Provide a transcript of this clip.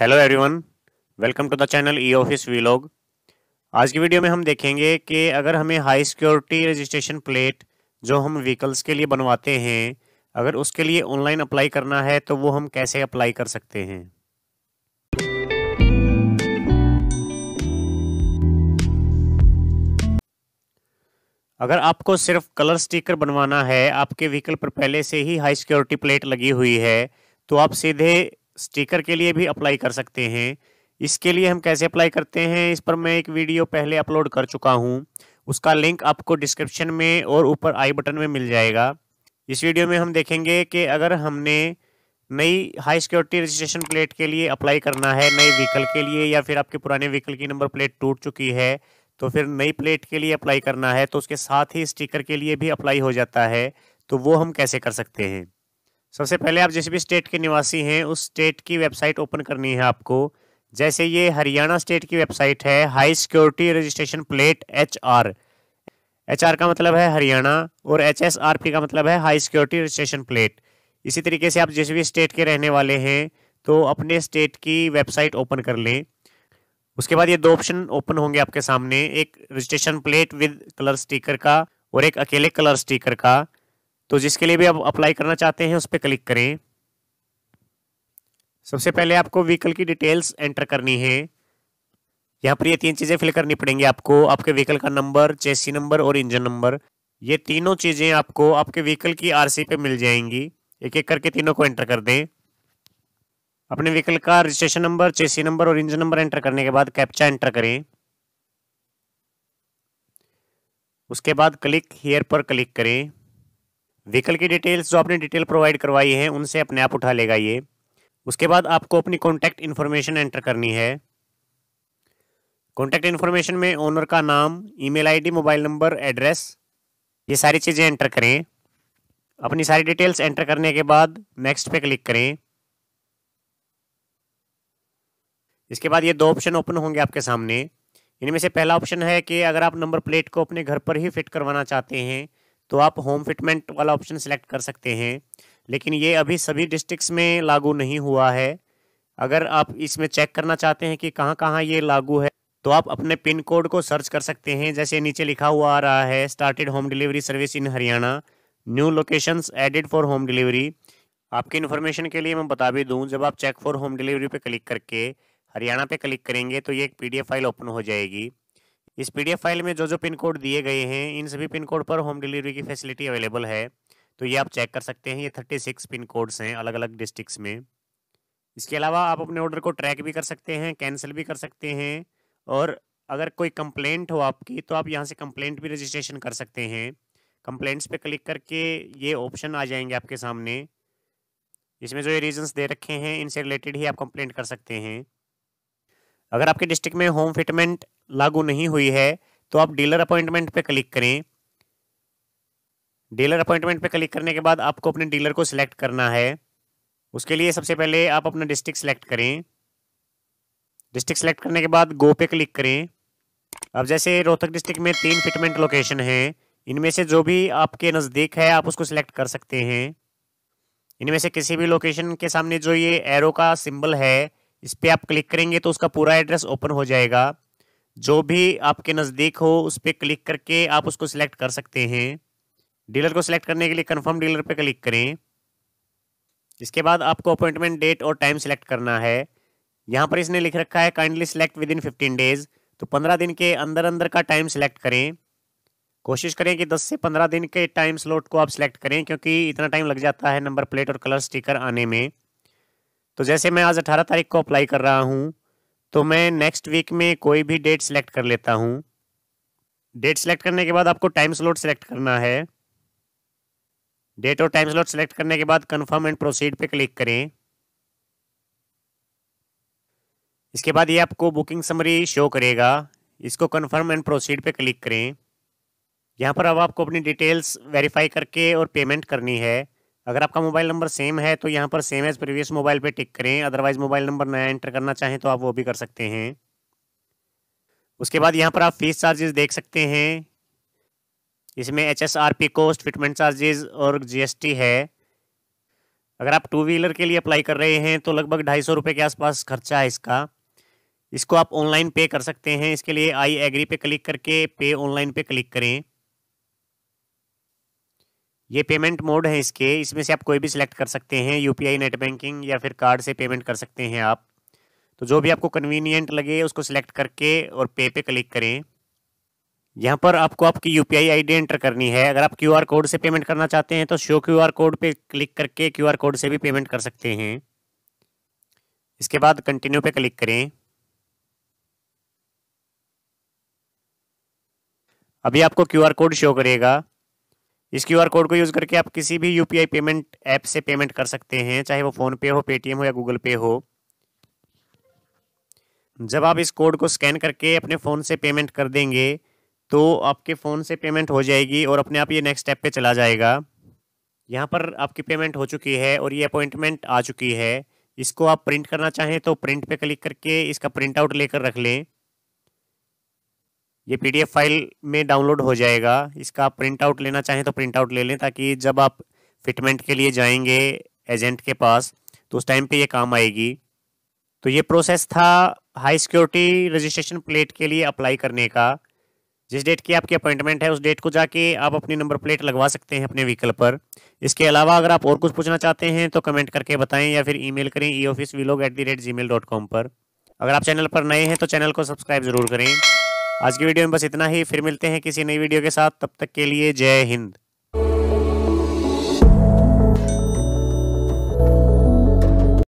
hello everyone welcome to the channel E office vlog आज की video में हम देखेंगे कि अगर हमें हाई सिक्योरिटी रजिस्ट्रेशन प्लेट जो हम व्हीकल्स के लिए बनवाते हैं अगर उसके लिए ऑनलाइन अप्लाई करना है तो वो हम कैसे अप्लाई कर सकते हैं अगर आपको सिर्फ कलर स्टिकर बनवाना है आपके व्हीकल पर पहले से ही हाई सिक्योरिटी प्लेट लगी हुई है तो आप सीधे स्टिकर के लिए भी अप्लाई कर सकते हैं इसके लिए हम कैसे अप्लाई करते हैं इस पर मैं एक वीडियो पहले अपलोड कर चुका हूँ उसका लिंक आपको डिस्क्रिप्शन में और ऊपर आई बटन में मिल जाएगा इस वीडियो में हम देखेंगे कि अगर हमने नई हाई सिक्योरिटी रजिस्ट्रेशन प्लेट के लिए अप्लाई करना है नए व्हीकल के लिए या फिर आपके पुराने व्हीकल की नंबर प्लेट टूट चुकी है तो फिर नई प्लेट के लिए अप्लाई करना है तो उसके साथ ही स्टिकर के लिए भी अप्लाई हो जाता है तो वो हम कैसे कर सकते हैं सबसे पहले आप जिस भी स्टेट के निवासी हैं उस स्टेट की वेबसाइट ओपन करनी है आपको जैसे ये हरियाणा स्टेट की वेबसाइट है high security registration plate H R H R का मतलब है हरियाणा और एच एस आर पी का मतलब है हाई सिक्योरिटी रजिस्ट्रेशन प्लेट इसी तरीके से आप जिस भी स्टेट के रहने वाले हैं तो अपने स्टेट की वेबसाइट ओपन कर लें उसके बाद ये दो ऑप्शन ओपन होंगे आपके सामने एक registration plate with colour sticker का और एक अकेले कलर स्टीकर का तो जिसके लिए भी आप अप्लाई करना चाहते हैं उस पर क्लिक करें सबसे पहले आपको व्हीकल की डिटेल्स एंटर करनी है यहाँ पर ये तीन चीज़ें फिल करनी पड़ेंगी आपको आपके व्हीकल का नंबर चेसी नंबर और इंजन नंबर ये तीनों चीज़ें आपको आपके व्हीकल की आरसी पे मिल जाएंगी एक एक करके तीनों को एंटर कर दें अपने व्हीकल का रजिस्ट्रेशन नंबर चेसी नंबर और इंजन नंबर एंटर करने के बाद कैप्चा एंटर करें उसके बाद क्लिक हेयर पर क्लिक करें व्हीकल की डिटेल्स जो आपने डिटेल प्रोवाइड करवाई है उनसे अपने आप उठा लेगा ये उसके बाद आपको अपनी कॉन्टैक्ट इन्फॉर्मेशन एंटर करनी है कॉन्टैक्ट इन्फॉर्मेशन में ओनर का नाम email ID, mobile number address ये सारी चीज़ें एंटर करें अपनी सारी डिटेल्स एंटर करने के बाद नेक्स्ट पे क्लिक करें इसके बाद ये दो ऑप्शन ओपन होंगे आपके सामने इनमें से पहला ऑप्शन है कि अगर आप नंबर प्लेट को अपने घर पर ही फिट करवाना चाहते हैं तो आप होम फिटमेंट वाला ऑप्शन सेलेक्ट कर सकते हैं लेकिन ये अभी सभी डिस्ट्रिक्स में लागू नहीं हुआ है अगर आप इसमें चेक करना चाहते हैं कि कहाँ कहाँ ये लागू है तो आप अपने पिन कोड को सर्च कर सकते हैं जैसे नीचे लिखा हुआ आ रहा है started home delivery service in Haryana new locations added for home delivery आपकी इन्फॉर्मेशन के लिए मैं बता भी दूं जब आप चेक फॉर होम डिलीवरी पे क्लिक करके हरियाणा पे क्लिक करेंगे तो ये एक पीडीएफ फाइल ओपन हो जाएगी इस पीडीएफ फाइल में जो जो पिन कोड दिए गए हैं इन सभी पिन कोड पर होम डिलीवरी की फैसिलिटी अवेलेबल है तो ये आप चेक कर सकते हैं ये थर्टी सिक्स पिन कोड्स हैं अलग अलग डिस्ट्रिक्स में इसके अलावा आप अपने ऑर्डर को ट्रैक भी कर सकते हैं कैंसिल भी कर सकते हैं और अगर कोई कंप्लेंट हो आपकी तो आप यहाँ से कंप्लेंट भी रजिस्ट्रेशन कर सकते हैं कंप्लेंट्स पे क्लिक करके ये ऑप्शन आ जाएंगे आपके सामने इसमें जो ये रीजन्स दे रखे हैं इनसे रिलेटेड ही आप कंप्लेंट कर सकते हैं अगर आपके डिस्ट्रिक्ट में होम फिटमेंट लागू नहीं हुई है तो आप डीलर अपॉइंटमेंट पे क्लिक करें डीलर अपॉइंटमेंट पे क्लिक करने के बाद आपको अपने डीलर को सिलेक्ट करना है उसके लिए सबसे पहले आप अपना डिस्ट्रिक्ट सेलेक्ट करें डिस्ट्रिक्ट सेलेक्ट करने के बाद गो पे क्लिक करें अब जैसे रोहतक डिस्ट्रिक्ट में तीन फिटमेंट लोकेशन हैं इनमें से जो भी आपके नज़दीक है आप उसको सिलेक्ट कर सकते हैं इनमें से किसी भी लोकेशन के सामने जो ये एरो का सिंबल है इस पर आप क्लिक करेंगे तो उसका पूरा एड्रेस ओपन हो जाएगा जो भी आपके नज़दीक हो उस पर क्लिक करके आप उसको सिलेक्ट कर सकते हैं डीलर को सिलेक्ट करने के लिए कन्फर्म डीलर पर क्लिक करें इसके बाद आपको अपॉइंटमेंट डेट और टाइम सेलेक्ट करना है यहाँ पर इसने लिख रखा है kindly select within fifteen days तो पंद्रह दिन के अंदर अंदर का टाइम सेलेक्ट करें कोशिश करें कि दस से पंद्रह दिन के टाइम स्लॉट को आप सेलेक्ट करें क्योंकि इतना टाइम लग जाता है नंबर प्लेट और कलर स्टिकर आने में तो जैसे मैं आज अठारह तारीख को अप्लाई कर रहा हूँ तो मैं नेक्स्ट वीक में कोई भी डेट सेलेक्ट कर लेता हूँ डेट सेलेक्ट करने के बाद आपको टाइम स्लॉट सेलेक्ट करना है डेट और टाइम स्लॉट सेलेक्ट करने के बाद कंफर्म एंड प्रोसीड पे क्लिक करें इसके बाद ये आपको बुकिंग समरी शो करेगा इसको कंफर्म एंड प्रोसीड पे क्लिक करें यहाँ पर अब आपको अपनी डिटेल्स वेरीफाई करके और पेमेंट करनी है अगर आपका मोबाइल नंबर सेम है तो यहाँ पर सेम एज प्रीवियस मोबाइल पे टिक करें अदरवाइज मोबाइल नंबर नया एंटर करना चाहें तो आप वो भी कर सकते हैं उसके बाद यहाँ पर आप फीस चार्जेस देख सकते हैं इसमें H S R P cost fitment charges और जीएसटी है अगर आप टू व्हीलर के लिए अप्लाई कर रहे हैं तो लगभग ढाई सौ रुपये के आसपास खर्चा है इसका इसको आप ऑनलाइन पे कर सकते हैं इसके लिए आई एग्री पे क्लिक करके पे ऑनलाइन पे क्लिक करें ये पेमेंट मोड है इसके इसमें से आप कोई भी सिलेक्ट कर सकते हैं यूपीआई नेट बैंकिंग या फिर कार्ड से पेमेंट कर सकते हैं आप तो जो भी आपको कन्वीनियंट लगे उसको सिलेक्ट करके और पे पे क्लिक करें यहाँ पर आपको आपकी यू पी आईडी एंटर करनी है अगर आप क्यू कोड से पेमेंट करना चाहते हैं तो शो क्यू कोड पे क्लिक करके क्यू कोड से भी पेमेंट कर सकते हैं इसके बाद कंटिन्यू पे क्लिक करें अभी आपको क्यूआर कोड शो करेगा इस क्यू कोड को यूज़ करके आप किसी भी यू पेमेंट ऐप से पेमेंट कर सकते हैं चाहे वो फ़ोनपे हो पेटीएम हो या गूगल पे हो जब आप इस कोड को स्कैन करके अपने फ़ोन से पेमेंट कर देंगे तो आपके फ़ोन से पेमेंट हो जाएगी और अपने आप ये नेक्स्ट स्टेप पे चला जाएगा यहाँ पर आपकी पेमेंट हो चुकी है और ये अपॉइंटमेंट आ चुकी है इसको आप प्रिंट करना चाहें तो प्रिंट पे क्लिक करके इसका प्रिंट आउट लेकर रख लें ये पीडीएफ फाइल में डाउनलोड हो जाएगा इसका प्रिंट आउट लेना चाहें तो प्रिंट आउट ले लें ताकि जब आप फिटमेंट के लिए जाएंगे एजेंट के पास तो उस टाइम पे ये काम आएगी तो ये प्रोसेस था हाई सिक्योरिटी रजिस्ट्रेशन प्लेट के लिए अप्लाई करने का जिस डेट की आपकी अपॉइंटमेंट है उस डेट को जाके आप अपनी नंबर प्लेट लगवा सकते हैं अपने व्हीकल पर इसके अलावा अगर आप और कुछ पूछना चाहते हैं तो कमेंट करके बताएं या फिर ईमेल करें E office rate G mail dot com पर अगर आप चैनल पर नए हैं तो चैनल को सब्सक्राइब जरूर करें आज की वीडियो में बस इतना ही फिर मिलते हैं किसी नई वीडियो के साथ तब तक के लिए जय हिंद